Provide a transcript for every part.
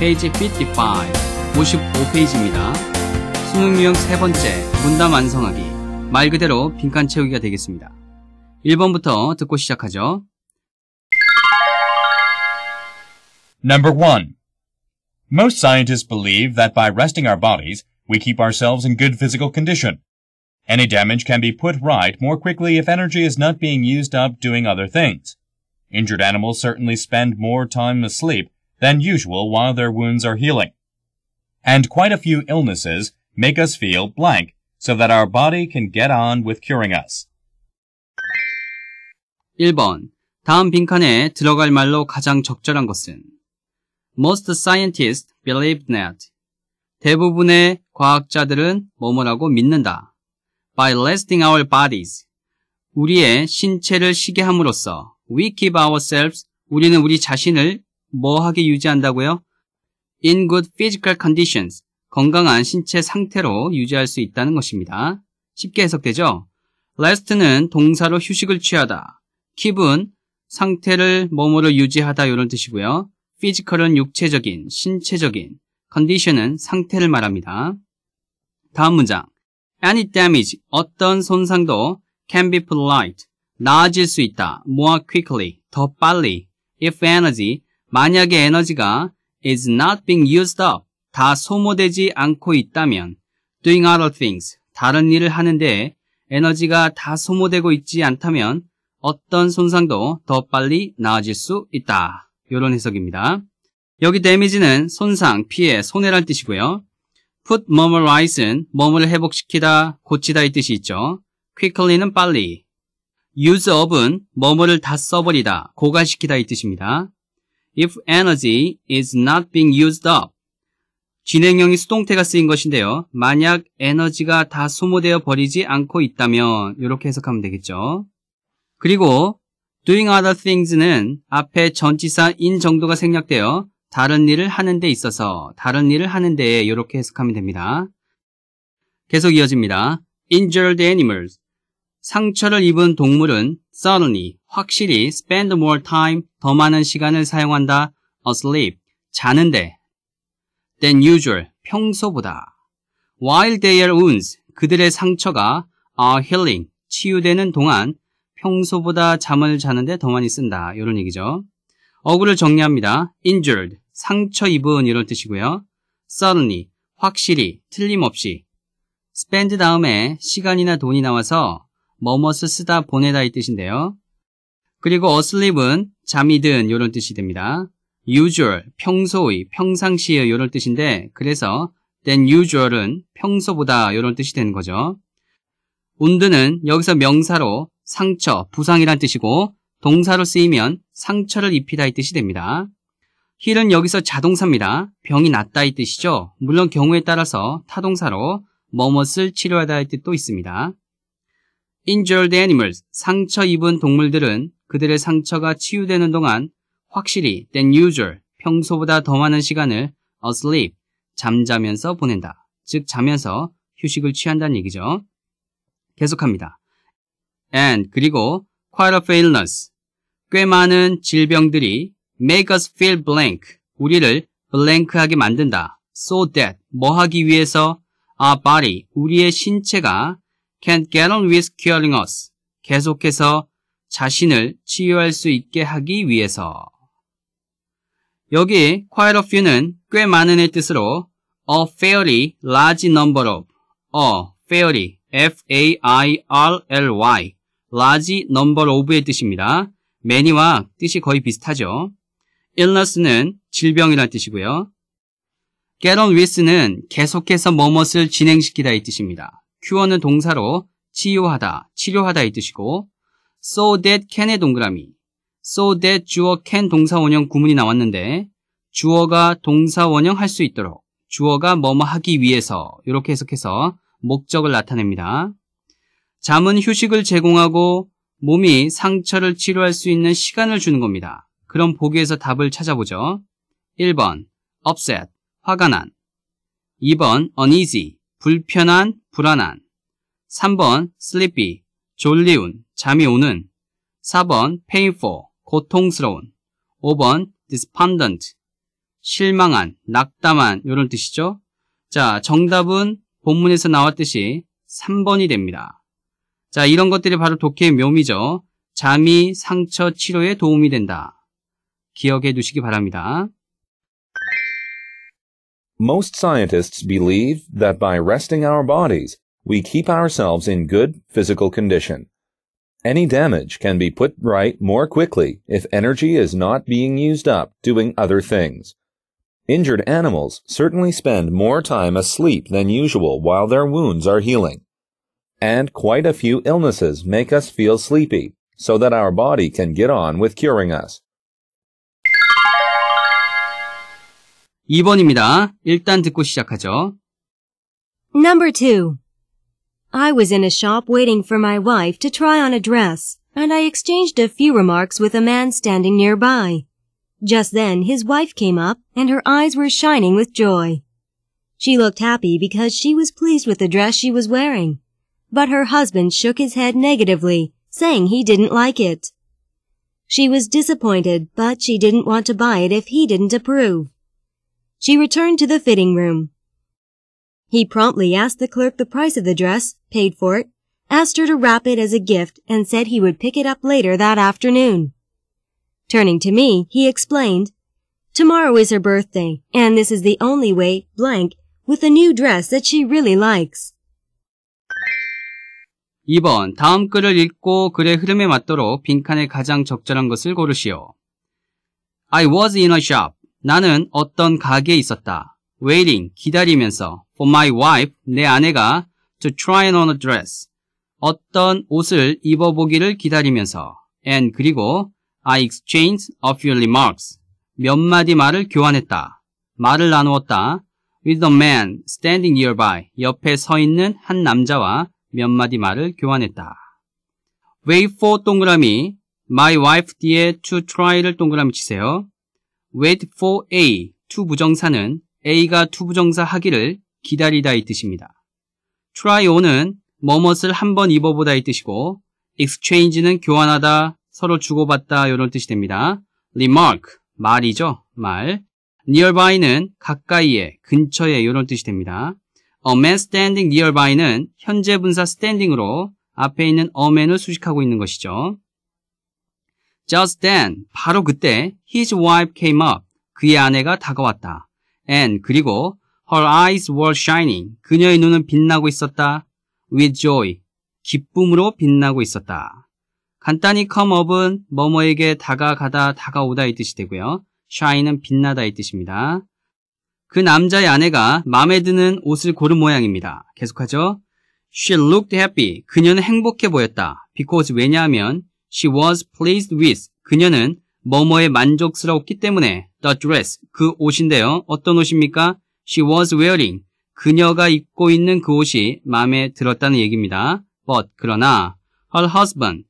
페이지 55, 55페이지입니다. 수능유형 세 번째, 문답 완성하기. 말 그대로 빈칸 채우기가 되겠습니다. 1번부터 듣고 시작하죠. Number 1. Most scientists believe that by resting our bodies, we keep ourselves in good physical condition. Any damage can be put right more quickly if energy is not being used up doing other things. Injured animals certainly spend more time asleep than usual while their wounds are healing. And quite a few illnesses make us feel blank so that our body can get on with curing us. 1번. 다음 빈칸에 들어갈 말로 가장 적절한 것은 Most scientists believe that 대부분의 과학자들은 뭐뭐라고 믿는다. By resting our bodies 우리의 신체를 쉬게 함으로써 we keep ourselves 우리는 우리 자신을 뭐하게 유지한다고요? In good physical conditions. 건강한 신체 상태로 유지할 수 있다는 것입니다. 쉽게 해석되죠? rest는 동사로 휴식을 취하다. keep은 상태를 몸으로 유지하다 이런 뜻이고요. physical은 육체적인, 신체적인, condition은 상태를 말합니다. 다음 문장. any damage, 어떤 손상도 can be polite, 나아질 수 있다, more quickly, 더 빨리, if energy, 만약에 에너지가 is not being used up, 다 소모되지 않고 있다면 doing other things, 다른 일을 하는데 에너지가 다 소모되고 있지 않다면 어떤 손상도 더 빨리 나아질 수 있다. 이런 해석입니다. 여기 데미지는 손상, 피해, 손해란 뜻이고요. put m o r m r l i z e 는 몸을 회복시키다, 고치다 의 뜻이 있죠. quickly는 빨리, use of은 머물을 다 써버리다, 고갈시키다 의 뜻입니다. if energy is not being used up. 진행형이 수동태가 쓰인 것인데요. 만약 에너지가 다 소모되어 버리지 않고 있다면 이렇게 해석하면 되겠죠. 그리고 doing other things는 앞에 전치사 인 정도가 생략되어 다른 일을 하는 데 있어서 다른 일을 하는 데에 이렇게 해석하면 됩니다. 계속 이어집니다. injured animals 상처를 입은 동물은 suddenly, 확실히 spend more time, 더 많은 시간을 사용한다, asleep, 자는데, than usual, 평소보다. While their wounds, 그들의 상처가 are healing, 치유되는 동안 평소보다 잠을 자는데 더 많이 쓴다. 이런 얘기죠. 어구를 정리합니다. injured, 상처 입은 이런 뜻이고요. suddenly, 확실히, 틀림없이. spend 다음에 시간이나 돈이 나와서 머머스 쓰다 보내다 이 뜻인데요. 그리고 어슬 l 은 잠이든 이런 뜻이 됩니다. usual, 평소의, 평상시의 이런 뜻인데 그래서 then usual은 평소보다 이런 뜻이 되는 거죠. 운드는 여기서 명사로 상처, 부상이란 뜻이고 동사로 쓰이면 상처를 입히다 이 뜻이 됩니다. 힐은 여기서 자동사입니다. 병이 났다 이 뜻이죠. 물론 경우에 따라서 타동사로 머머을 치료하다 이 뜻도 있습니다. Injured animals, 상처 입은 동물들은 그들의 상처가 치유되는 동안 확실히 than usual, 평소보다 더 많은 시간을 asleep, 잠자면서 보낸다. 즉, 자면서 휴식을 취한다는 얘기죠. 계속합니다. and 그리고 quite a few illness, 꽤 많은 질병들이 make us feel blank, 우리를 blank하게 만든다. so that, 뭐 하기 위해서 our 아, body, 우리의 신체가 can't get on with curing us. 계속해서 자신을 치유할 수 있게 하기 위해서. 여기 quite a few는 꽤 많은의 뜻으로 a fairly large number of, a fairly, f-a-i-r-l-y, large number of의 뜻입니다. many와 뜻이 거의 비슷하죠. illness는 질병이란 뜻이고요. get on with는 계속해서 뭐뭇을 진행시키다 이 뜻입니다. cure는 동사로 치유하다, 치료하다의 뜻이고 so that can의 동그라미 so that 주어 can 동사원형 구문이 나왔는데 주어가 동사원형 할 수 있도록 주어가 뭐뭐 하기 위해서 이렇게 해석해서 목적을 나타냅니다. 잠은 휴식을 제공하고 몸이 상처를 치료할 수 있는 시간을 주는 겁니다. 그럼 보기에서 답을 찾아보죠. 1번 upset, 화가 난 2번 uneasy, 불편한, 불안한. 3번 sleepy, 졸리운, 잠이 오는. 4번 painful, 고통스러운. 5번 despondent, 실망한, 낙담한 이런 뜻이죠. 자, 정답은 본문에서 나왔듯이 3번이 됩니다. 자, 이런 것들이 바로 독해의 묘미죠. 잠이 상처 치료에 도움이 된다. 기억해 두시기 바랍니다. Most scientists believe that by resting our bodies, we keep ourselves in good physical condition. Any damage can be put right more quickly if energy is not being used up doing other things. Injured animals certainly spend more time asleep than usual while their wounds are healing. And quite a few illnesses make us feel sleepy so that our body can get on with curing us. 2번입니다. 일단 듣고 시작하죠. Number 2. I was in a shop waiting for my wife to try on a dress, and I exchanged a few remarks with a man standing nearby. Just then his wife came up, and her eyes were shining with joy. She looked happy because she was pleased with the dress she was wearing. But her husband shook his head negatively, saying he didn't like it. She was disappointed, but she didn't want to buy it if he didn't approve. She returned to the fitting room. He promptly asked the clerk the price of the dress, paid for it, asked her to wrap it as a gift, and said he would pick it up later that afternoon. Turning to me, he explained, Tomorrow is her birthday, and this is the only way, blank, with a new dress that she really likes. 2번, 다음 글을 읽고 글의 흐름에 맞도록 빈칸에 가장 적절한 것을 고르시오. I was in a shop. 나는 어떤 가게에 있었다. waiting, 기다리면서 for my wife, 내 아내가 to try on a dress, 어떤 옷을 입어보기를 기다리면서 and 그리고 I exchanged a few remarks, 몇 마디 말을 교환했다. 말을 나누었다. with a man standing nearby, 옆에 서 있는 한 남자와 몇 마디 말을 교환했다. wait for 동그라미, my wife 뒤에 to try를 동그라미 치세요. wait for A, t 부정사는 A가 t 부정사 하기를 기다리다의 뜻입니다. try on은 뭐뭇을 한번 입어보다의 뜻이고 exchange는 교환하다, 서로 주고받다 이런 뜻이 됩니다. remark, 말이죠, 말. nearby는 가까이에, 근처에 이런 뜻이 됩니다. a man standing nearby는 현재 분사 standing으로 앞에 있는 a man을 수식하고 있는 것이죠. Just then, 바로 그때 his wife came up. 그의 아내가 다가왔다. And 그리고 her eyes were shining. 그녀의 눈은 빛나고 있었다. With joy, 기쁨으로 빛나고 있었다. 간단히 come up은 뭐뭐에게 다가가다 다가오다 이 뜻이 되고요. shine은 빛나다 이 뜻입니다. 그 남자의 아내가 마음에 드는 옷을 고른 모양입니다. 계속하죠. She looked happy. 그녀는 행복해 보였다. Because 왜냐하면 She was pleased with. 그녀는 뭐뭐에 만족스러웠기 때문에 the dress 그 옷인데요. 어떤 옷입니까? She was wearing 그녀가 입고 있는 그 옷이 마음에 들었다는 얘기입니다. But 그러나 her husband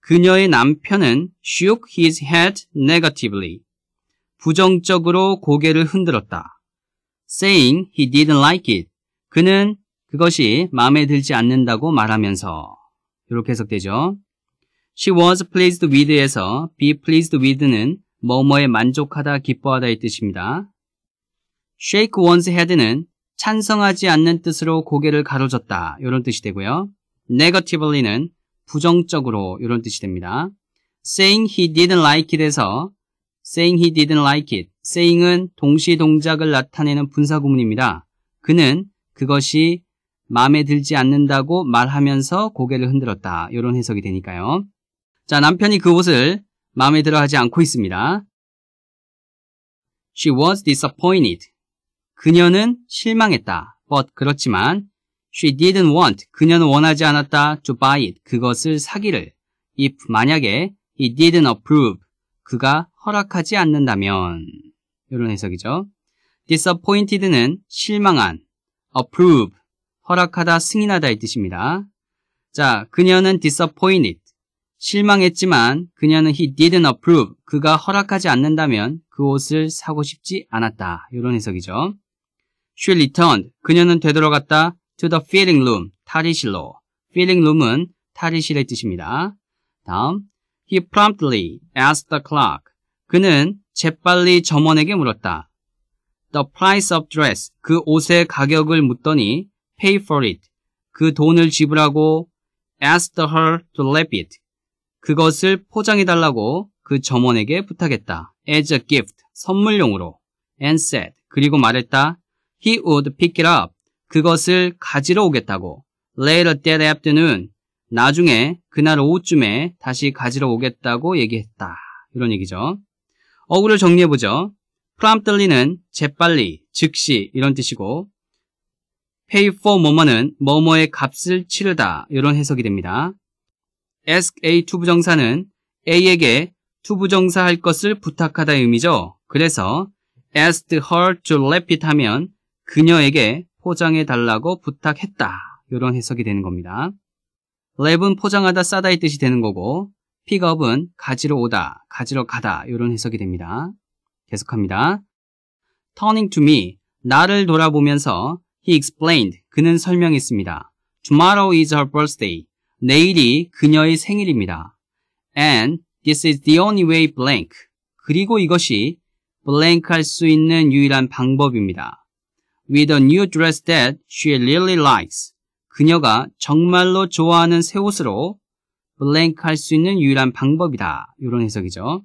그녀의 남편은 shook his head negatively 부정적으로 고개를 흔들었다. saying he didn't like it 그는 그것이 마음에 들지 않는다고 말하면서 이렇게 해석되죠. She was pleased with에서 be pleased with는 뭐뭐에 만족하다, 기뻐하다의 뜻입니다. shake one's head는 찬성하지 않는 뜻으로 고개를 가로졌다 이런 뜻이 되고요. n e g a t i v e l y 는 부정적으로 이런 뜻이 됩니다. saying he didn't like it에서 saying he didn't like it, saying은 동시 동작을 나타내는 분사구문입니다. 그는 그것이 마음에 들지 않는다고 말하면서 고개를 흔들었다 이런 해석이 되니까요. 자, 남편이 그 옷을 마음에 들어 하지 않고 있습니다. She was disappointed. 그녀는 실망했다. But 그렇지만 she didn't want. 그녀는 원하지 않았다. to buy it. 그것을 사기를. if 만약에 he didn't approve. 그가 허락하지 않는다면 이런 해석이죠. disappointed는 실망한, approve, 허락하다, 승인하다의 뜻입니다. 자, 그녀는 disappointed, 실망했지만 그녀는 he didn't approve. 그가 허락하지 않는다면 그 옷을 사고 싶지 않았다. 이런 해석이죠. She returned. 그녀는 되돌아갔다. To the fitting room. 탈의실로. fitting room은 탈의실의 뜻입니다. 다음. He promptly asked the clerk. 그는 재빨리 점원에게 물었다. The price of dress. 그 옷의 가격을 묻더니 pay for it. 그 돈을 지불하고 asked her to lap it. 그것을 포장해달라고 그 점원에게 부탁했다. as a gift, 선물용으로. and said, 그리고 말했다. he would pick it up, 그것을 가지러 오겠다고. later that afternoon, 나중에 그날 오후쯤에 다시 가지러 오겠다고 얘기했다. 이런 얘기죠. 어구를 정리해보죠. r 프람떨리는 재빨리, 즉시 이런 뜻이고 pay for 뭐뭐는 뭐뭐의 값을 치르다 이런 해석이 됩니다. ask A 투부정사는 A에게 투부정사 할 것을 부탁하다의 의미죠. 그래서 asked her to wrap it 하면 그녀에게 포장해 달라고 부탁했다. 이런 해석이 되는 겁니다. 랩은 포장하다 싸다의 뜻이 되는 거고 픽업은 가지러 오다, 가지러 가다 이런 해석이 됩니다. 계속합니다. Turning to me, 나를 돌아보면서 he explained, 그는 설명했습니다. Tomorrow is her birthday, 내일이 그녀의 생일입니다. And this is the only way blank. 그리고 이것이 blank 할 수 있는 유일한 방법입니다. With a new dress that she really likes. 그녀가 정말로 좋아하는 새 옷으로 blank 할 수 있는 유일한 방법이다. 이런 해석이죠.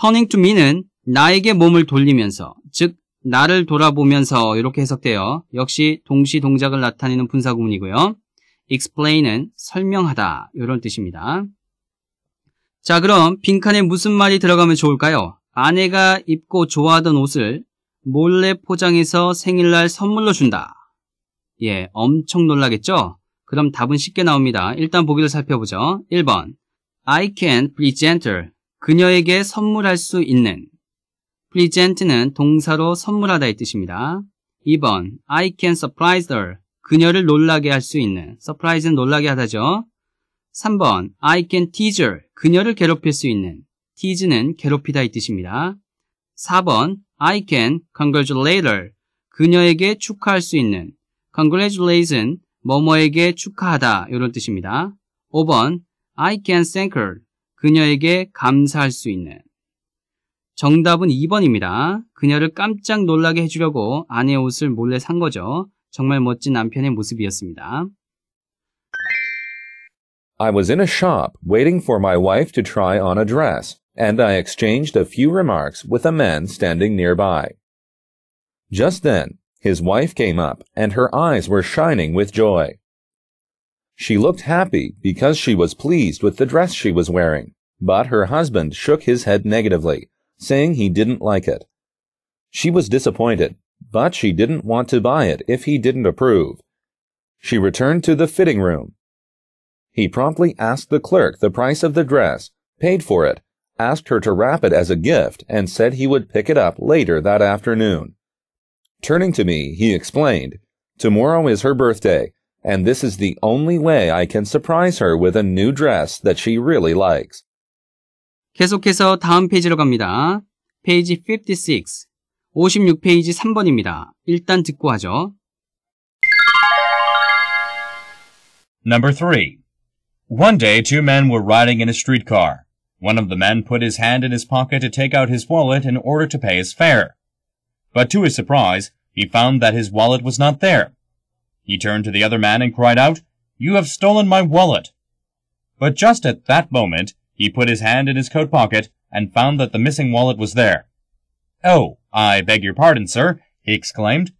turning to me는 나에게 몸을 돌리면서, 즉, 나를 돌아보면서 이렇게 해석돼요. 역시 동시 동작을 나타내는 분사 구문이고요. explain은 설명하다 이런 뜻입니다. 자 그럼 빈칸에 무슨 말이 들어가면 좋을까요? 아내가 입고 좋아하던 옷을 몰래 포장해서 생일날 선물로 준다. 예, 엄청 놀라겠죠? 그럼 답은 쉽게 나옵니다. 일단 보기를 살펴보죠. 1번 I can present her. 그녀에게 선물할 수 있는 present는 동사로 선물하다의 뜻입니다. 2번 I can surprise her. 그녀를 놀라게 할 수 있는 서프라이즈는 놀라게 하다죠. 3번 I can tease her 그녀를 괴롭힐 수 있는 tease는 괴롭히다 이 뜻입니다. 4번 I can congratulate her 그녀에게 축하할 수 있는 congratulate은 뭐뭐에게 축하하다 이런 뜻입니다. 5번 I can thank her 그녀에게 감사할 수 있는 정답은 2번입니다. 그녀를 깜짝 놀라게 해주려고 아내의 옷을 몰래 산 거죠. 정말 멋진 남편의 모습이었습니다. I was in a shop waiting for my wife to try on a dress, and I exchanged a few remarks with a man standing nearby. Just then, his wife came up, and her eyes were shining with joy. She looked happy because she was pleased with the dress she was wearing, but her husband shook his head negatively, saying he didn't like it. She was disappointed but she didn't want to buy it if he didn't approve. She returned to the fitting room. He promptly asked the clerk the price of the dress, paid for it, asked her to wrap it as a gift, and said he would pick it up later that afternoon. Turning to me, he explained, Tomorrow is her birthday, and this is the only way I can surprise her with a new dress that she really likes. 계속해서 다음 페이지로 갑니다. 페이지 56. 56페이지 3번입니다. 일단 듣고 하죠. Number 3. One day two men were riding in a streetcar. One of the men put his hand in his pocket to take out his wallet in order to pay his fare. But to his surprise, he found that his wallet was not there. He turned to the other man and cried out, You have stolen my wallet. But just at that moment, he put his hand in his coat pocket and found that the missing wallet was there. Oh, I beg your pardon, sir, he exclaimed.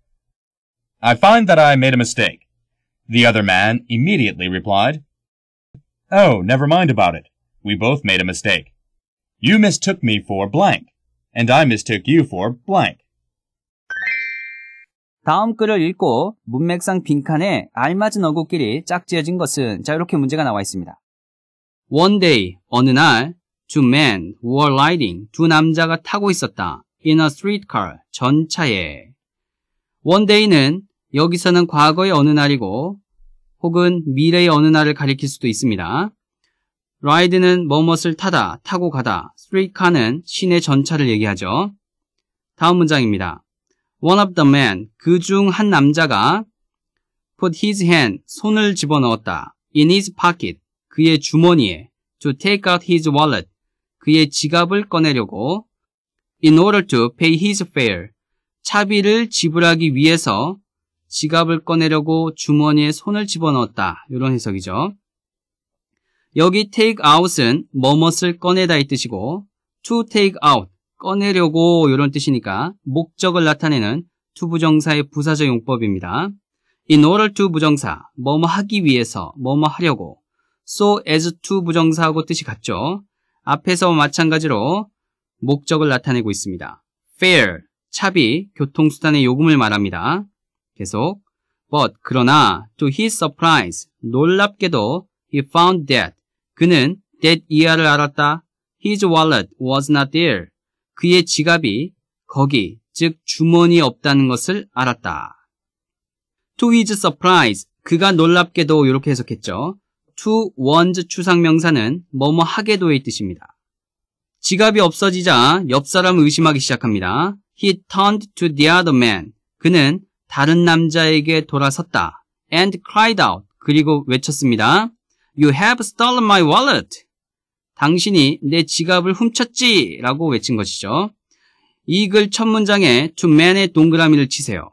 I find that I made a mistake. The other man immediately replied, Oh, never mind about it. We both made a mistake. You mistook me for blank, and I mistook you for blank. 다음 글을 읽고 문맥상 빈칸에 알맞은 어구끼리 짝지어진 것은 자 이렇게 문제가 나와 있습니다. One day, 어느 날, two men were riding, 두 남자가 타고 있었다. in a streetcar, 전차에. One day는 여기서는 과거의 어느 날이고 혹은 미래의 어느 날을 가리킬 수도 있습니다. ride는 뭐뭇을 타다, 타고 가다, streetcar는 시내 전차를 얘기하죠. 다음 문장입니다. One of the men, 그중 한 남자가 put his hand, 손을 집어넣었다. in his pocket, 그의 주머니에 to take out his wallet, 그의 지갑을 꺼내려고 in order to pay his fare. 차비를 지불하기 위해서 지갑을 꺼내려고 주머니에 손을 집어넣었다. 이런 해석이죠. 여기 take out은 뭐뭇을 꺼내다 이 뜻이고 to take out 꺼내려고 이런 뜻이니까 목적을 나타내는 to 부정사의 부사적 용법입니다. in order to 부정사 뭐뭐 하기 위해서 뭐뭐 하려고 so as to 부정사하고 뜻이 같죠. 앞에서 마찬가지로 목적을 나타내고 있습니다. f a i r 차비, 교통수단의 요금을 말합니다. 계속 but, 그러나 to his surprise, 놀랍게도 he found that, 그는 that 이하를 알았다. his wallet was not there. 그의 지갑이 거기, 즉 주머니에 없다는 것을 알았다. to his surprise, 그가 놀랍게도 이렇게 해석했죠. to one's 추상명사는 뭐뭐 하게도의 뜻입니다. 지갑이 없어지자 옆 사람을 의심하기 시작합니다. He turned to the other man. 그는 다른 남자에게 돌아섰다. And cried out. 그리고 외쳤습니다. You have stolen my wallet. 당신이 내 지갑을 훔쳤지 라고 외친 것이죠. 이 글 첫 문장에 to man의 동그라미를 치세요.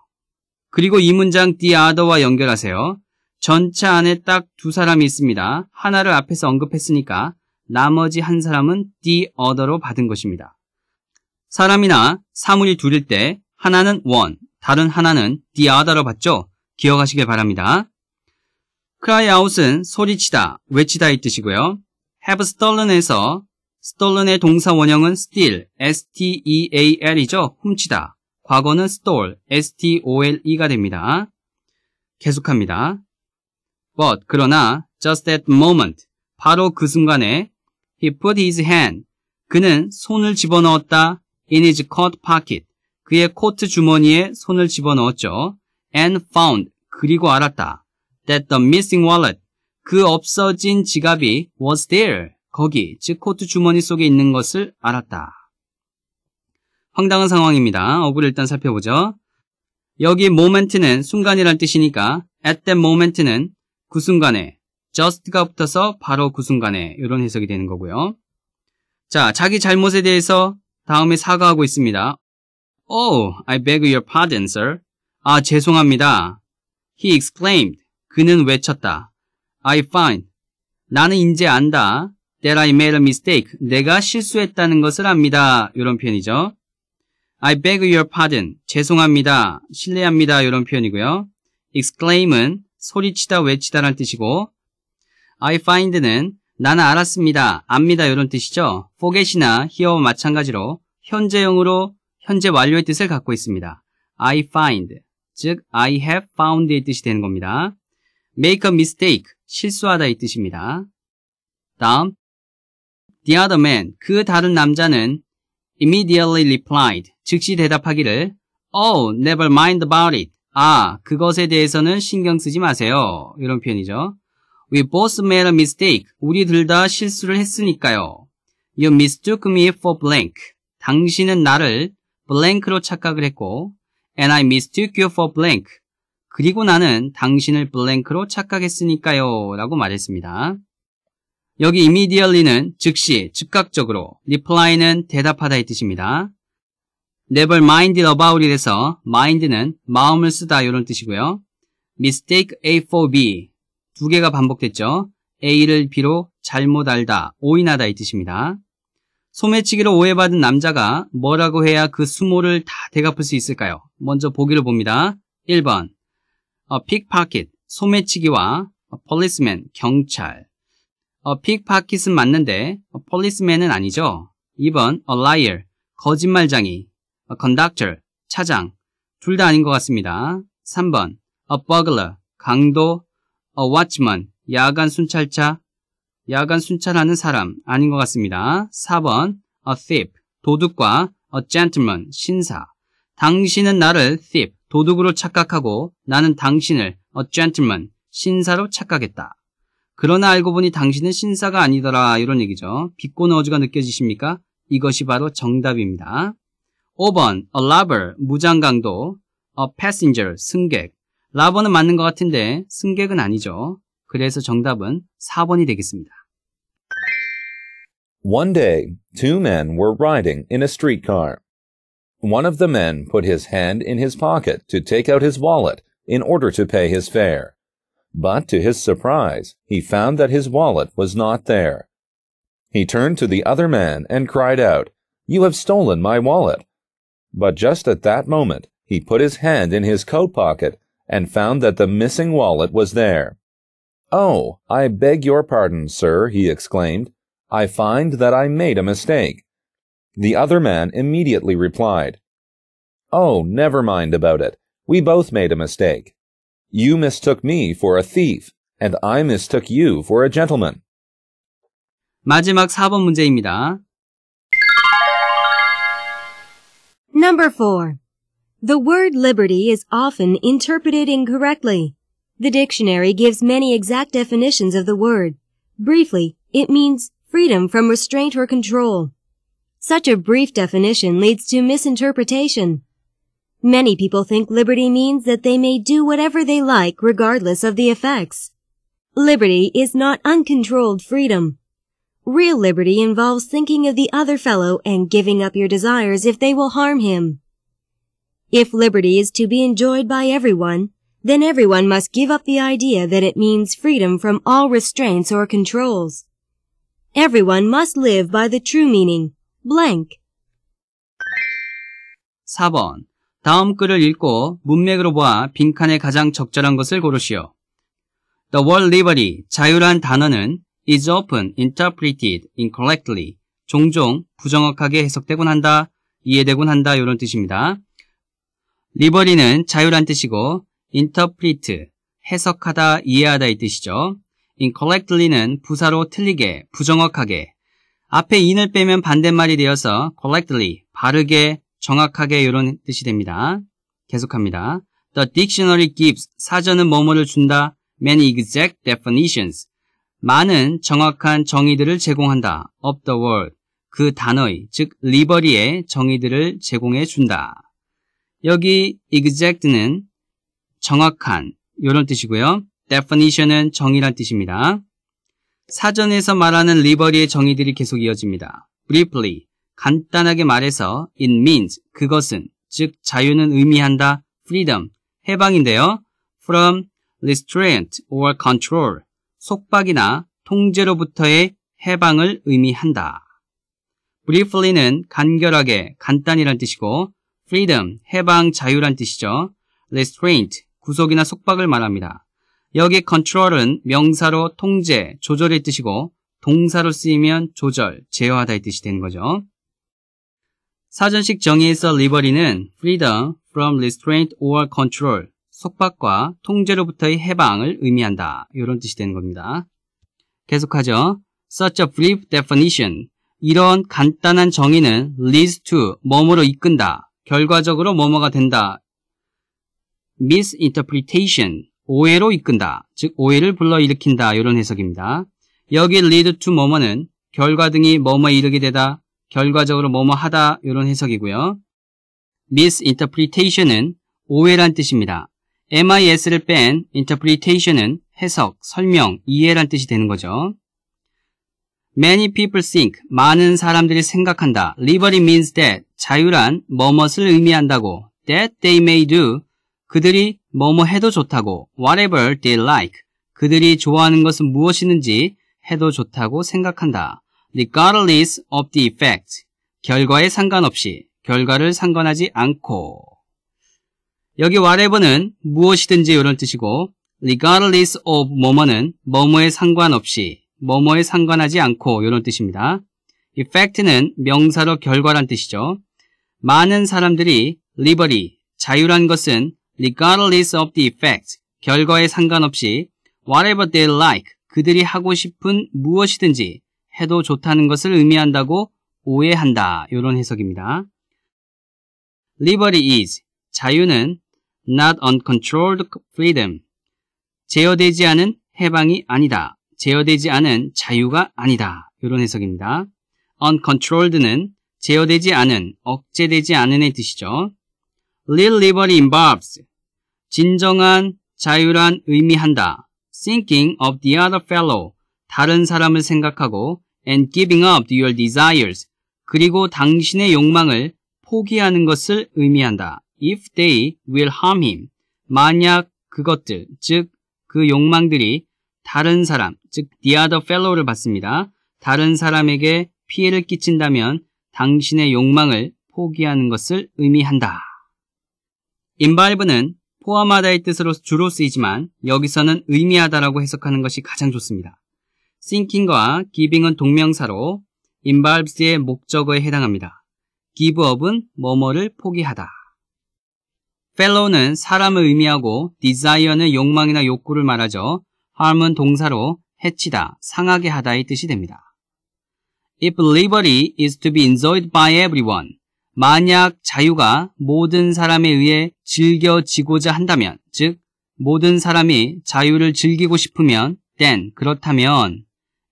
그리고 이 문장 the other와 연결하세요. 전체 안에 딱 두 사람이 있습니다. 하나를 앞에서 언급했으니까 나머지 한 사람은 the other로 받은 것입니다. 사람이나 사물이 둘일 때 하나는 one, 다른 하나는 the other로 받죠. 기억하시길 바랍니다. cry out은 소리치다, 외치다의 뜻이고요. have stolen에서 stolen의 동사 원형은 steal, s-t-e-a-l이죠. 훔치다. 과거는 stole, s-t-o-l-e가 됩니다. 계속합니다. but, 그러나, just that moment, 바로 그 순간에 He put his hand. 그는 손을 집어넣었다. In his coat pocket. 그의 코트 주머니에 손을 집어넣었죠. And found. 그리고 알았다. That the missing wallet. 그 없어진 지갑이 was there. 거기, 즉 코트 주머니 속에 있는 것을 알았다. 황당한 상황입니다. 어구를 일단 살펴보죠. 여기 moment는 순간이란 뜻이니까 at that moment는 그 순간에 just가 붙어서 바로 그 순간에 이런 해석이 되는 거고요. 자, 자기 잘못에 대해서 다음에 사과하고 있습니다. Oh, I beg your pardon, sir. 아, 죄송합니다. He exclaimed. 그는 외쳤다. I find. 나는 이제 안다. That I made a mistake. 내가 실수했다는 것을 압니다. 이런 표현이죠. I beg your pardon. 죄송합니다. 실례합니다. 이런 표현이고요. exclaim은 소리치다 외치다라는 뜻이고 I find는 나는 알았습니다, 압니다 이런 뜻이죠. forget이나 here와 마찬가지로 현재형으로 현재 완료의 뜻을 갖고 있습니다. I find, 즉 I have found의 뜻이 되는 겁니다. make a mistake, 실수하다 의 뜻입니다. 다음, the other man, 그 다른 남자는 immediately replied, 즉시 대답하기를 Oh, never mind about it. 아, 그것에 대해서는 신경 쓰지 마세요. 이런 표현이죠. We both made a mistake. 우리 둘 다 실수를 했으니까요. You mistook me for blank. 당신은 나를 blank로 착각을 했고 and I mistook you for blank. 그리고 나는 당신을 blank로 착각했으니까요. 라고 말했습니다. 여기 immediately는 즉시, 즉각적으로, reply는 대답하다의 뜻입니다. never minded about it에서 mind는 마음을 쓰다 이런 뜻이고요. mistake A for B, 두 개가 반복됐죠. A를 B로 잘못 알다, 오인하다 이 뜻입니다. 소매치기로 오해받은 남자가 뭐라고 해야 그 수모를 다 되갚을 수 있을까요? 먼저 보기를 봅니다. 1번 A pickpocket, 소매치기와 A policeman, 경찰 A pickpocket은 맞는데 A policeman은 아니죠. 2번 A liar, 거짓말장이 A conductor, 차장 둘 다 아닌 것 같습니다. 3번 A burglar, 강도, a watchman, 야간 순찰차, 야간 순찰하는 사람 아닌 것 같습니다. 4번, a thief, 도둑과 a gentleman, 신사. 당신은 나를 thief, 도둑으로 착각하고 나는 당신을 a gentleman, 신사로 착각했다. 그러나 알고 보니 당신은 신사가 아니더라 이런 얘기죠. 비꼬는 어지가 느껴지십니까? 이것이 바로 정답입니다. 5번, a r o b e r 무장강도, a passenger, 승객, 라번은 맞는 것 같은데 승객은 아니죠. 그래서 정답은 4번이 되겠습니다. One day, two men were riding in a streetcar. One of the men put his hand in his pocket to take out his wallet in order to pay his fare. But to his surprise, he found that his wallet was not there. He turned to the other man and cried out, You have stolen my wallet. But just at that moment, he put his hand in his coat pocket and found that the missing wallet was there. Oh, I beg your pardon, sir, he exclaimed. I find that I made a mistake. The other man immediately replied, Oh, never mind about it. We both made a mistake. You mistook me for a thief, and I mistook you for a gentleman. 마지막 4번 문제입니다. Number 4. The word liberty is often interpreted incorrectly. The dictionary gives many exact definitions of the word. Briefly, it means freedom from restraint or control. Such a brief definition leads to misinterpretation. Many people think liberty means that they may do whatever they like regardless of the effects. Liberty is not uncontrolled freedom. Real liberty involves thinking of the other fellow and giving up your desires if they will harm him. If liberty is to be enjoyed by everyone, then everyone must give up the idea that it means freedom from all restraints or controls. Everyone must live by the true meaning, blank. 4번. 다음 글을 읽고 문맥으로 보아 빈칸에 가장 적절한 것을 고르시오. The word liberty, 자유란 단어는 is often interpreted incorrectly, 종종 부정확하게 해석되곤 한다, 이해되곤 한다 이런 뜻입니다. 리버리는 자유란 뜻이고 interpret, 해석하다, 이해하다 이 뜻이죠. incorrectly는 부사로 틀리게, 부정확하게. 앞에 in을 빼면 반대말이 되어서 correctly, 바르게, 정확하게 이런 뜻이 됩니다. 계속합니다. The dictionary gives, 사전은 뭐뭐를 준다, many exact definitions, 많은 정확한 정의들을 제공한다, of the word, 그 단어의, 즉, 리버리의 정의들을 제공해 준다. 여기 exact는 정확한 이런 뜻이고요. definition은 정의란 뜻입니다. 사전에서 말하는 리버리의 정의들이 계속 이어집니다. briefly, 간단하게 말해서 it means, 그것은, 즉 자유는 의미한다, freedom, 해방인데요. from restraint or control, 속박이나 통제로부터의 해방을 의미한다. briefly는 간결하게, 간단이란 뜻이고 freedom, 해방, 자유란 뜻이죠. restraint, 구속이나 속박을 말합니다. 여기 control은 명사로 통제, 조절의 뜻이고 동사로 쓰이면 조절, 제어하다의 뜻이 되는 거죠. 사전식 정의에서 liberty는 freedom from restraint or control, 속박과 통제로부터의 해방을 의미한다. 이런 뜻이 되는 겁니다. 계속하죠. such a brief definition. 이런 간단한 정의는 leads to, 몸으로 이끈다. 결과적으로 뭐뭐가 된다. misinterpretation, 오해로 이끈다. 즉, 오해를 불러일으킨다. 이런 해석입니다. 여기 lead to 뭐뭐는 결과 등이 뭐뭐에 이르게 되다, 결과적으로 뭐뭐 하다. 이런 해석이고요. misinterpretation은 오해란 뜻입니다. mis를 뺀 interpretation은 해석, 설명, 이해란 뜻이 되는 거죠. Many people think. 많은 사람들이 생각한다. Liberty means that. 자유란 뭐뭇을 의미한다고. That they may do. 그들이 뭐뭐 해도 좋다고. Whatever they like. 그들이 좋아하는 것은 무엇이든지 해도 좋다고 생각한다. Regardless of the effect. 결과에 상관없이. 결과를 상관하지 않고. 여기 whatever는 무엇이든지 이런 뜻이고 regardless of 뭐뭐는 뭐뭐에 상관없이 뭐뭐에 상관하지 않고 이런 뜻입니다. 이 fact는 명사로 결과란 뜻이죠. 많은 사람들이 liberty, 자유란 것은 regardless of the effect, 결과에 상관없이 whatever they like, 그들이 하고 싶은 무엇이든지 해도 좋다는 것을 의미한다고 오해한다. 이런 해석입니다. liberty is 자유는 not uncontrolled freedom 제어되지 않은 해방이 아니다. 제어되지 않은 자유가 아니다. 이런 해석입니다. uncontrolled는 제어되지 않은, 억제되지 않은의 뜻이죠. Little liberty involves 진정한 자유란 의미한다. Thinking of the other fellow 다른 사람을 생각하고 and giving up your desires 그리고 당신의 욕망을 포기하는 것을 의미한다. If they will harm him 만약 그것들 즉 그 욕망들이 다른 사람 즉 the other fellow를 받습니다. 다른 사람에게 피해를 끼친다면 당신의 욕망을 포기하는 것을 의미한다. involve는 포함하다의 뜻으로 주로 쓰이지만 여기서는 의미하다라고 해석하는 것이 가장 좋습니다. thinking과 giving은 동명사로 involves의 목적어에 해당합니다. give up은 뭐뭐를 포기하다. fellow는 사람을 의미하고 desire는 욕망이나 욕구를 말하죠. harm은 동사로 해치다, 상하게 하다의 뜻이 됩니다. If liberty is to be enjoyed by everyone, 만약 자유가 모든 사람에 의해 즐겨지고자 한다면, 즉 모든 사람이 자유를 즐기고 싶으면, then 그렇다면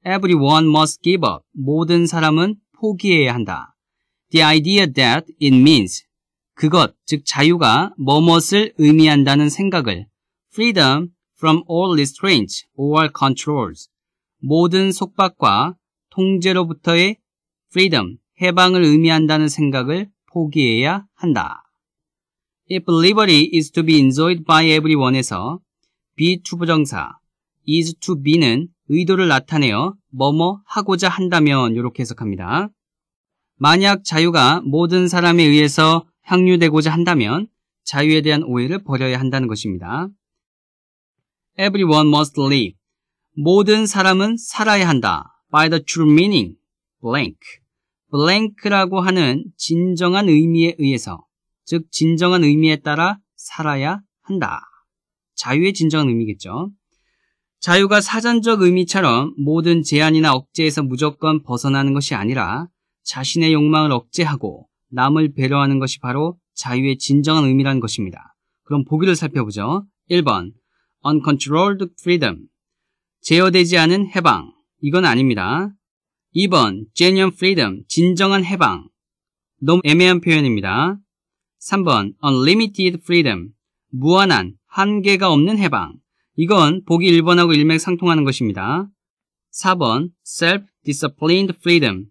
everyone must give up. 모든 사람은 포기해야 한다. The idea that it means 그것 즉 자유가 뭐뭇을 의미한다는 생각을 freedom from all restraints or controls. 모든 속박과 통제로부터의 freedom, 해방을 의미한다는 생각을 포기해야 한다. If liberty is to be enjoyed by everyone에서 be 투부정사, is to be는 의도를 나타내어 뭐뭐 하고자 한다면 이렇게 해석합니다. 만약 자유가 모든 사람에 의해서 향유되고자 한다면 자유에 대한 오해를 버려야 한다는 것입니다. Everyone must live. 모든 사람은 살아야 한다. By the true meaning, blank. blank라고 하는 진정한 의미에 의해서, 즉 진정한 의미에 따라 살아야 한다. 자유의 진정한 의미겠죠. 자유가 사전적 의미처럼 모든 제한이나 억제에서 무조건 벗어나는 것이 아니라 자신의 욕망을 억제하고 남을 배려하는 것이 바로 자유의 진정한 의미라는 것입니다. 그럼 보기를 살펴보죠. 1번 uncontrolled freedom. 제어되지 않은 해방. 이건 아닙니다. 2번, genuine freedom. 진정한 해방. 너무 애매한 표현입니다. 3번, unlimited freedom. 무한한, 한계가 없는 해방. 이건 보기 1번하고 일맥상통하는 것입니다. 4번, self-disciplined freedom.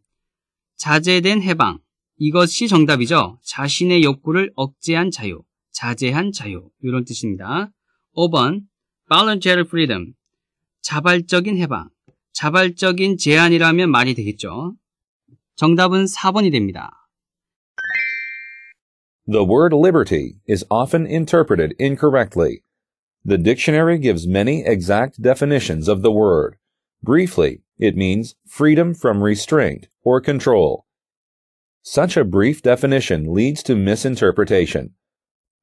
자제된 해방. 이것이 정답이죠. 자신의 욕구를 억제한 자유, 자제한 자유. 이런 뜻입니다. 5번, voluntary freedom, 자발적인 해방, 자발적인 제한이라면 말이 되겠죠. 정답은 4번이 됩니다. The word liberty is often interpreted incorrectly. The dictionary gives many exact definitions of the word. Briefly, it means freedom from restraint or control. Such a brief definition leads to misinterpretation.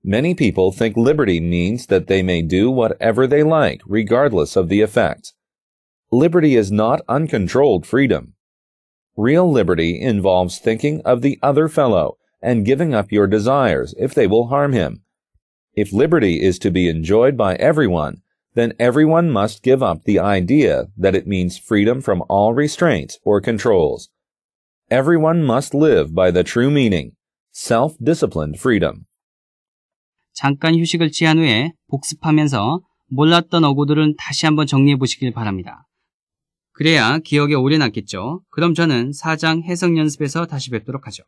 Many people think liberty means that they may do whatever they like, regardless of the effect. Liberty is not uncontrolled freedom. Real liberty involves thinking of the other fellow and giving up your desires if they will harm him. If liberty is to be enjoyed by everyone, then everyone must give up the idea that it means freedom from all restraints or controls. Everyone must live by the true meaning, self-disciplined freedom. 잠깐 휴식을 취한 후에 복습하면서 몰랐던 어구들은 다시 한번 정리해 보시길 바랍니다. 그래야 기억에 오래 남겠죠. 그럼 저는 4장 해석 연습에서 다시 뵙도록 하죠.